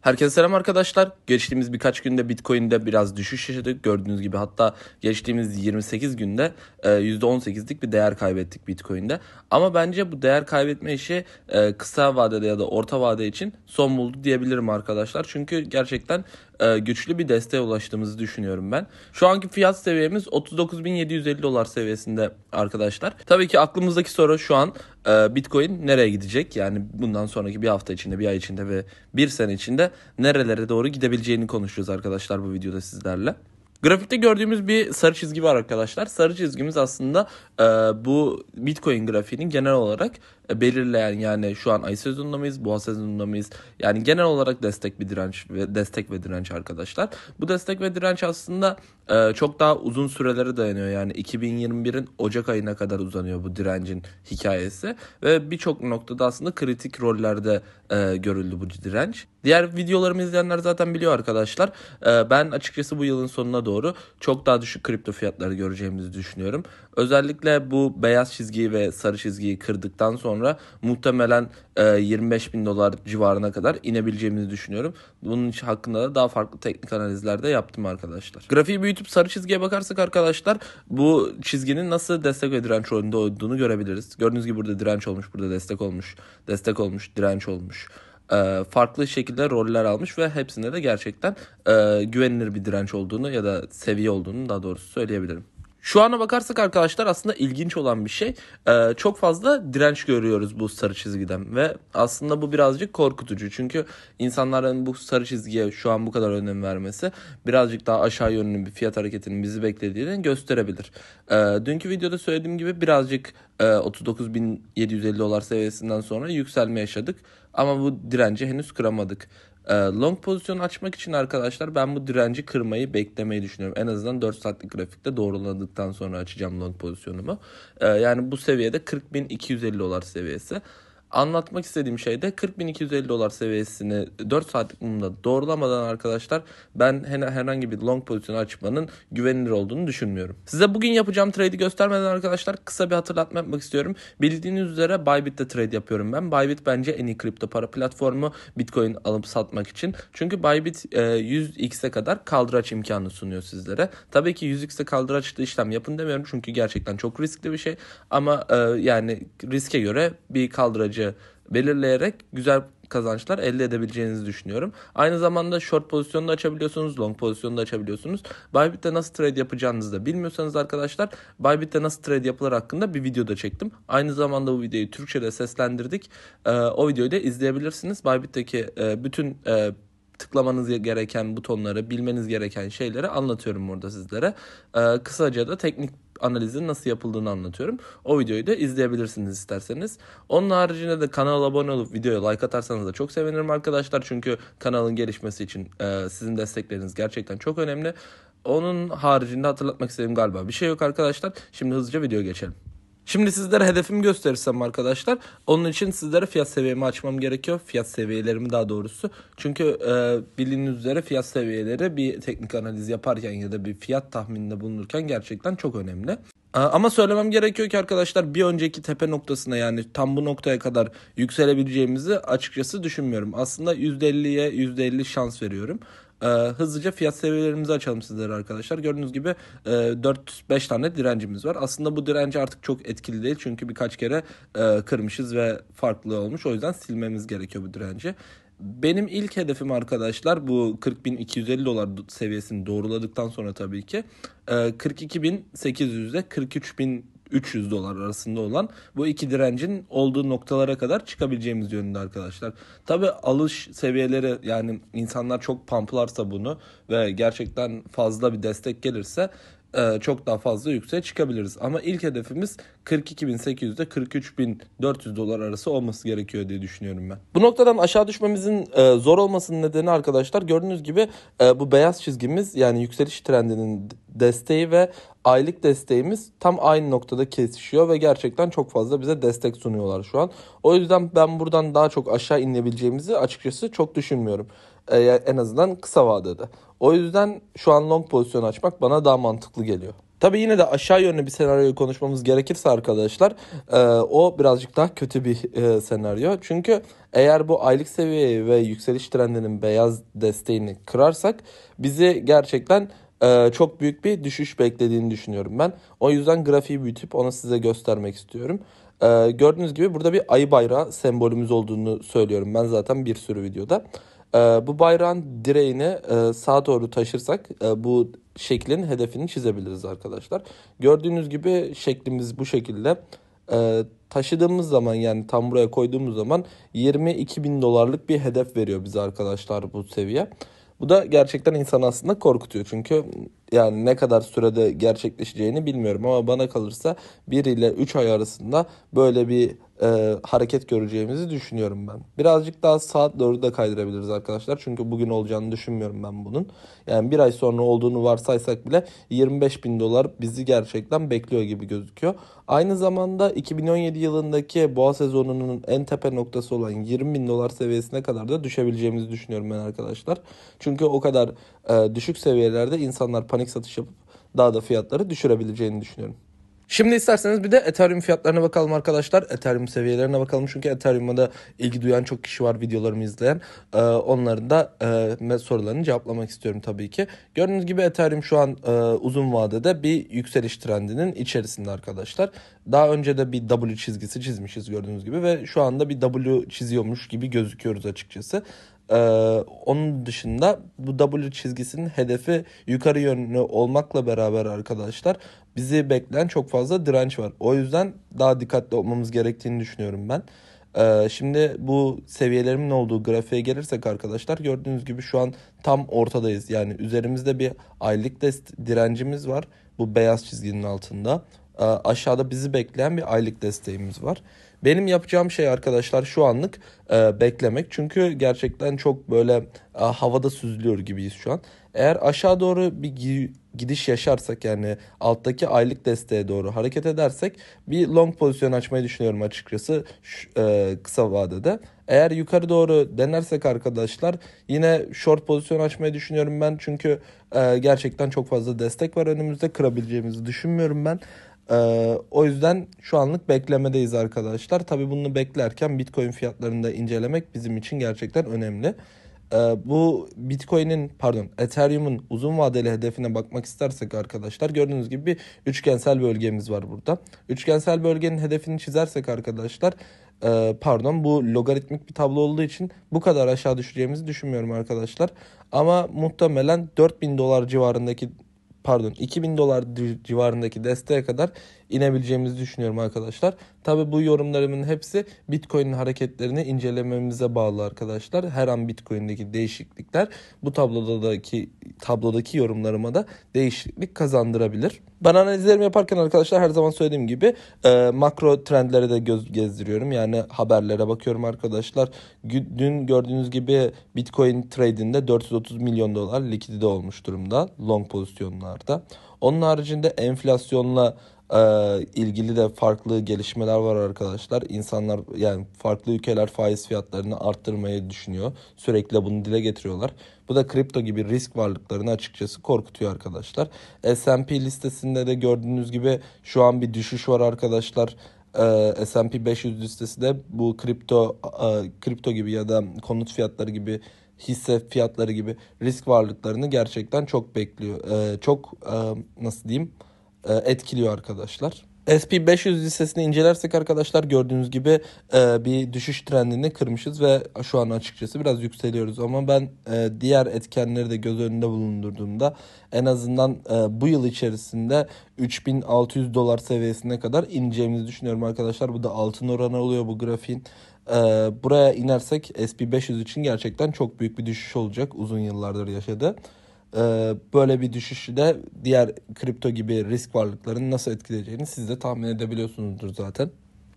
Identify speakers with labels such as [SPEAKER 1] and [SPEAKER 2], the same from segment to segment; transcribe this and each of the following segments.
[SPEAKER 1] Herkese selam arkadaşlar. Geçtiğimiz birkaç günde Bitcoin'de biraz düşüş yaşadık. Gördüğünüz gibi hatta geçtiğimiz 28 günde %18'lik e, bir değer kaybettik Bitcoin'de. Ama bence bu değer kaybetme işi e, kısa vadede ya da orta vade için son buldu diyebilirim arkadaşlar. Çünkü gerçekten e, güçlü bir desteğe ulaştığımızı düşünüyorum ben. Şu anki fiyat seviyemiz 39.750 dolar seviyesinde arkadaşlar. Tabii ki aklımızdaki soru şu an ee, Bitcoin nereye gidecek? Yani bundan sonraki bir hafta içinde, bir ay içinde ve bir sene içinde nerelere doğru gidebileceğini konuşuyoruz arkadaşlar bu videoda sizlerle. Grafikte gördüğümüz bir sarı çizgi var arkadaşlar. Sarı çizgimiz aslında e, bu Bitcoin grafiğinin genel olarak belirleyen yani şu an ay sezonunda mıyız, boğa sezonunda mıyız? Yani genel olarak destek bir direnç ve destek ve direnç arkadaşlar. Bu destek ve direnç aslında e, çok daha uzun sürelere dayanıyor. Yani 2021'in Ocak ayına kadar uzanıyor bu direncin hikayesi ve birçok noktada aslında kritik rollerde e, görüldü bu direnç. Diğer videolarımı izleyenler zaten biliyor arkadaşlar. E, ben açıkçası bu yılın sonuna doğru çok daha düşük kripto fiyatları göreceğimizi düşünüyorum. Özellikle bu beyaz çizgiyi ve sarı çizgiyi kırdıktan sonra sonra muhtemelen e, 25 bin dolar civarına kadar inebileceğimizi düşünüyorum. Bunun hakkında da daha farklı teknik analizlerde yaptım arkadaşlar. Grafiği büyütüp sarı çizgiye bakarsak arkadaşlar bu çizginin nasıl destek ve direnç rolünde olduğunu görebiliriz. Gördüğünüz gibi burada direnç olmuş, burada destek olmuş, destek olmuş, direnç olmuş e, farklı şekilde roller almış ve hepsinde de gerçekten e, güvenilir bir direnç olduğunu ya da seviye olduğunu daha doğrusu söyleyebilirim. Şu ana bakarsak arkadaşlar aslında ilginç olan bir şey. Ee, çok fazla direnç görüyoruz bu sarı çizgiden ve aslında bu birazcık korkutucu. Çünkü insanların bu sarı çizgiye şu an bu kadar önem vermesi birazcık daha aşağı yönlü bir fiyat hareketinin bizi beklediğini gösterebilir. Ee, dünkü videoda söylediğim gibi birazcık e, 39.750 dolar seviyesinden sonra yükselme yaşadık. Ama bu direnci henüz kıramadık. Ee, long pozisyon açmak için arkadaşlar ben bu direnci kırmayı beklemeyi düşünüyorum. En azından 4 saatlik grafikte doğruladıktan sonra açacağım long pozisyonumu. Ee, yani bu seviyede 40.250 dolar seviyesi anlatmak istediğim şey de 40.250 dolar seviyesini 4 saatlik mumda doğrulamadan arkadaşlar ben herhangi bir long pozisyonu açmanın güvenilir olduğunu düşünmüyorum. Size bugün yapacağım trade'i göstermeden arkadaşlar kısa bir hatırlatma yapmak istiyorum. Bildiğiniz üzere Bybit'te trade yapıyorum ben. Bybit bence en iyi kripto para platformu Bitcoin alıp satmak için. Çünkü Bybit 100x'e e, kadar kaldıraç imkanı sunuyor sizlere. Tabii ki 100x'e kaldıraçlı işlem yapın demiyorum çünkü gerçekten çok riskli bir şey ama e, yani riske göre bir kaldıracı amacı belirleyerek güzel kazançlar elde edebileceğinizi düşünüyorum. Aynı zamanda short pozisyonu da açabiliyorsunuz, long pozisyonu da açabiliyorsunuz. Bybit'te nasıl trade yapacağınızı da bilmiyorsanız arkadaşlar Bybit'te nasıl trade yapılır hakkında bir video da çektim. Aynı zamanda bu videoyu Türkçe'de seslendirdik. Ee, o videoyu da izleyebilirsiniz. Bybit'teki e, bütün e, tıklamanız gereken butonları, bilmeniz gereken şeyleri anlatıyorum burada sizlere. Ee, kısaca da teknik analizin nasıl yapıldığını anlatıyorum. O videoyu da izleyebilirsiniz isterseniz. Onun haricinde de kanala abone olup videoya like atarsanız da çok sevinirim arkadaşlar. Çünkü kanalın gelişmesi için e, sizin destekleriniz gerçekten çok önemli. Onun haricinde hatırlatmak istediğim galiba bir şey yok arkadaşlar. Şimdi hızlıca video geçelim. Şimdi sizlere hedefimi gösterirsem arkadaşlar onun için sizlere fiyat seviyemi açmam gerekiyor. Fiyat seviyelerimi daha doğrusu. Çünkü e, bildiğiniz üzere fiyat seviyeleri bir teknik analiz yaparken ya da bir fiyat tahmininde bulunurken gerçekten çok önemli. E, ama söylemem gerekiyor ki arkadaşlar bir önceki tepe noktasına yani tam bu noktaya kadar yükselebileceğimizi açıkçası düşünmüyorum. Aslında %50'ye %50 şans veriyorum. E, hızlıca fiyat seviyelerimizi açalım sizlere arkadaşlar. Gördüğünüz gibi e, 4-5 tane direncimiz var. Aslında bu direnci artık çok etkili değil. Çünkü birkaç kere e, kırmışız ve farklı olmuş. O yüzden silmemiz gerekiyor bu direnci. Benim ilk hedefim arkadaşlar bu 40.250 dolar seviyesini doğruladıktan sonra tabii ki 42.800'de e, 43.000 300 dolar arasında olan bu iki direncin olduğu noktalara kadar çıkabileceğimiz yönünde arkadaşlar. Tabi alış seviyeleri yani insanlar çok pamplarsa bunu ve gerçekten fazla bir destek gelirse e, çok daha fazla yükseğe çıkabiliriz. Ama ilk hedefimiz 42.800'de 43.400 dolar arası olması gerekiyor diye düşünüyorum ben. Bu noktadan aşağı düşmemizin e, zor olmasının nedeni arkadaşlar gördüğünüz gibi e, bu beyaz çizgimiz yani yükseliş trendinin desteği ve aylık desteğimiz tam aynı noktada kesişiyor ve gerçekten çok fazla bize destek sunuyorlar şu an. O yüzden ben buradan daha çok aşağı inebileceğimizi açıkçası çok düşünmüyorum. Ee, en azından kısa vadede. O yüzden şu an long pozisyon açmak bana daha mantıklı geliyor. Tabi yine de aşağı yönlü bir senaryoyu konuşmamız gerekirse arkadaşlar e, o birazcık daha kötü bir e, senaryo. Çünkü eğer bu aylık seviyeyi ve yükseliş trendinin beyaz desteğini kırarsak bizi gerçekten e, çok büyük bir düşüş beklediğini düşünüyorum ben. O yüzden grafiği büyütüp onu size göstermek istiyorum. E, gördüğünüz gibi burada bir ayı bayrağı sembolümüz olduğunu söylüyorum ben zaten bir sürü videoda. E, bu bayrağın direğini sağa doğru taşırsak bu şeklin hedefini çizebiliriz arkadaşlar. Gördüğünüz gibi şeklimiz bu şekilde. taşıdığımız zaman yani tam buraya koyduğumuz zaman 22 bin dolarlık bir hedef veriyor bize arkadaşlar bu seviye. Bu da gerçekten insan aslında korkutuyor. Çünkü yani ne kadar sürede gerçekleşeceğini bilmiyorum ama bana kalırsa 1 ile 3 ay arasında böyle bir e, hareket göreceğimizi düşünüyorum ben. Birazcık daha saat 4'ü de kaydırabiliriz arkadaşlar. Çünkü bugün olacağını düşünmüyorum ben bunun. Yani bir ay sonra olduğunu varsaysak bile 25 bin dolar bizi gerçekten bekliyor gibi gözüküyor. Aynı zamanda 2017 yılındaki boğa sezonunun en tepe noktası olan 20 bin dolar seviyesine kadar da düşebileceğimizi düşünüyorum ben arkadaşlar. Çünkü o kadar e, düşük seviyelerde insanlar panik satış yapıp daha da fiyatları düşürebileceğini düşünüyorum. Şimdi isterseniz bir de Ethereum fiyatlarına bakalım arkadaşlar. Ethereum seviyelerine bakalım çünkü Ethereum'a da ilgi duyan çok kişi var videolarımı izleyen. Ee, onların da e, sorularını cevaplamak istiyorum tabii ki. Gördüğünüz gibi Ethereum şu an e, uzun vadede bir yükseliş trendinin içerisinde arkadaşlar. Daha önce de bir W çizgisi çizmişiz gördüğünüz gibi ve şu anda bir W çiziyormuş gibi gözüküyoruz açıkçası. Ee, onun dışında bu W çizgisinin hedefi yukarı yönlü olmakla beraber arkadaşlar bizi bekleyen çok fazla direnç var. O yüzden daha dikkatli olmamız gerektiğini düşünüyorum ben. Ee, şimdi bu seviyelerimin olduğu grafiğe gelirsek arkadaşlar gördüğünüz gibi şu an tam ortadayız. Yani üzerimizde bir aylık dest direncimiz var bu beyaz çizginin altında. Ee, aşağıda bizi bekleyen bir aylık desteğimiz var. Benim yapacağım şey arkadaşlar şu anlık e, beklemek. Çünkü gerçekten çok böyle e, havada süzülüyor gibiyiz şu an. Eğer aşağı doğru bir gidiş yaşarsak yani alttaki aylık desteğe doğru hareket edersek bir long pozisyon açmayı düşünüyorum açıkçası şu, e, kısa vadede. Eğer yukarı doğru denersek arkadaşlar yine short pozisyon açmayı düşünüyorum ben. Çünkü e, gerçekten çok fazla destek var önümüzde kırabileceğimizi düşünmüyorum ben. Ee, o yüzden şu anlık beklemedeyiz arkadaşlar. Tabi bunu beklerken Bitcoin fiyatlarını da incelemek bizim için gerçekten önemli. Ee, bu Bitcoin'in pardon Ethereum'un uzun vadeli hedefine bakmak istersek arkadaşlar gördüğünüz gibi bir üçgensel bölgemiz var burada. Üçgensel bölgenin hedefini çizersek arkadaşlar e, pardon bu logaritmik bir tablo olduğu için bu kadar aşağı düşeceğimizi düşünmüyorum arkadaşlar. Ama muhtemelen 4000 dolar civarındaki pardon 2000 dolar civarındaki desteğe kadar inebileceğimizi düşünüyorum arkadaşlar. Tabi bu yorumlarımın hepsi Bitcoin'in hareketlerini incelememize bağlı arkadaşlar. Her an Bitcoin'deki değişiklikler bu tablodaki tablodaki yorumlarıma da değişiklik kazandırabilir. Ben analizlerimi yaparken arkadaşlar her zaman söylediğim gibi e, makro trendlere de göz gezdiriyorum. Yani haberlere bakıyorum arkadaşlar. Dün gördüğünüz gibi Bitcoin trading'de 430 milyon dolar likidite olmuş durumda long pozisyonlarda. Onun haricinde enflasyonla e, ilgili de farklı gelişmeler var arkadaşlar. İnsanlar yani farklı ülkeler faiz fiyatlarını arttırmayı düşünüyor. Sürekli bunu dile getiriyorlar. Bu da kripto gibi risk varlıklarını açıkçası korkutuyor arkadaşlar. S&P listesinde de gördüğünüz gibi şu an bir düşüş var arkadaşlar. Ee, S&P 500 listesi de bu kripto e, kripto gibi ya da konut fiyatları gibi hisse fiyatları gibi risk varlıklarını gerçekten çok bekliyor. Ee, çok e, nasıl diyeyim? E, etkiliyor arkadaşlar. SP500 listesini incelersek arkadaşlar gördüğünüz gibi e, bir düşüş trendini kırmışız ve şu an açıkçası biraz yükseliyoruz. Ama ben e, diğer etkenleri de göz önünde bulundurduğumda en azından bu yıl içerisinde 3600 dolar seviyesine kadar ineceğimizi düşünüyorum arkadaşlar. Bu da altın oranı oluyor bu grafiğin. buraya inersek SP500 için gerçekten çok büyük bir düşüş olacak uzun yıllardır yaşadı. Ee, böyle bir düşüşü de diğer kripto gibi risk varlıkların nasıl etkileyeceğini siz de tahmin edebiliyorsunuzdur zaten.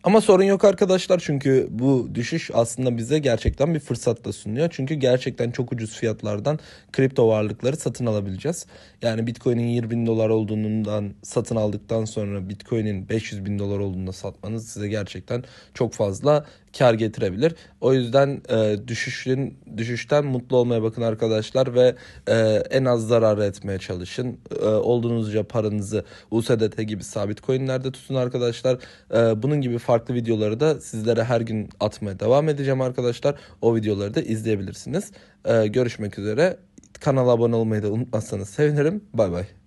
[SPEAKER 1] Ama sorun yok arkadaşlar çünkü bu düşüş aslında bize gerçekten bir fırsat da sunuyor. Çünkü gerçekten çok ucuz fiyatlardan kripto varlıkları satın alabileceğiz. Yani Bitcoin'in 20 bin dolar olduğundan satın aldıktan sonra Bitcoin'in 500 bin dolar olduğunda satmanız size gerçekten çok fazla kar getirebilir. O yüzden e, düşüşün düşüşten mutlu olmaya bakın arkadaşlar ve e, en az zarar etmeye çalışın. E, olduğunuzca paranızı USDT gibi sabit coinlerde tutun arkadaşlar. E, bunun gibi farklı videoları da sizlere her gün atmaya devam edeceğim arkadaşlar. O videoları da izleyebilirsiniz. E, görüşmek üzere. Kanala abone olmayı da unutmazsanız sevinirim. Bay bay.